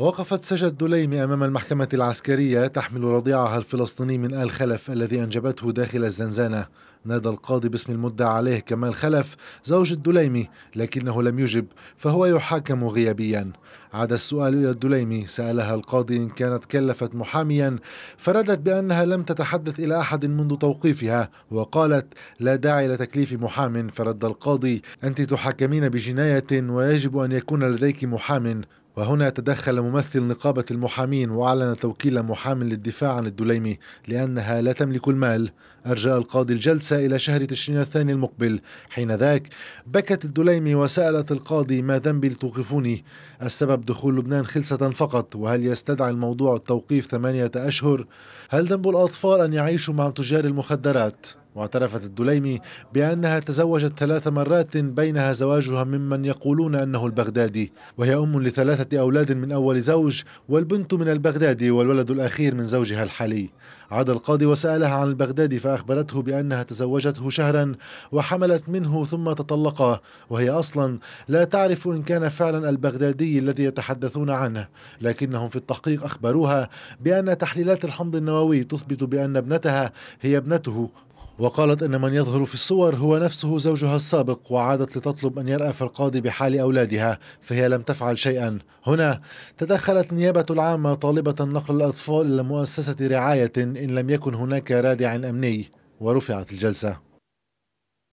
وقفت سجى الدليمي أمام المحكمة العسكرية تحمل رضيعها الفلسطيني من آل خلف الذي أنجبته داخل الزنزانة نادى القاضي باسم المدعى عليه كمال خلف زوج الدليمي لكنه لم يجب فهو يحاكم غيابيا عاد السؤال إلى الدليمي سألها القاضي إن كانت كلفت محاميا فردت بأنها لم تتحدث إلى أحد منذ توقيفها وقالت لا داعي لتكليف محام فرد القاضي أنت تحاكمين بجناية ويجب أن يكون لديك محام وهنا تدخل ممثل نقابة المحامين وأعلن توكيل محام للدفاع عن الدليمي لأنها لا تملك المال أرجاء القاضي الجلسة إلى شهر تشرين الثاني المقبل حين ذاك بكت الدليمي وسألت القاضي ما ذنبي لتوقفوني السبب دخول لبنان خلسة فقط وهل يستدعي الموضوع التوقيف ثمانية أشهر هل ذنب الأطفال أن يعيشوا مع تجار المخدرات واعترفت الدليمي بأنها تزوجت ثلاث مرات بينها زواجها ممن يقولون أنه البغدادي وهي أم لثلاثة أولاد من أول زوج والبنت من البغدادي والولد الأخير من زوجها الحالي عاد القاضي وسألها عن البغدادي فأخبرته بأنها تزوجته شهرا وحملت منه ثم تطلقا وهي أصلا لا تعرف إن كان فعلا البغدادي الذي يتحدثون عنه لكنهم في التحقيق أخبروها بأن تحليلات الحمض النووي تثبت بأن ابنتها هي ابنته وقالت أن من يظهر في الصور هو نفسه زوجها السابق وعادت لتطلب أن يرأف القاضي بحال أولادها فهي لم تفعل شيئا هنا تدخلت نيابة العامة طالبة نقل الأطفال إلى مؤسسة رعاية إن لم يكن هناك رادع أمني ورفعت الجلسة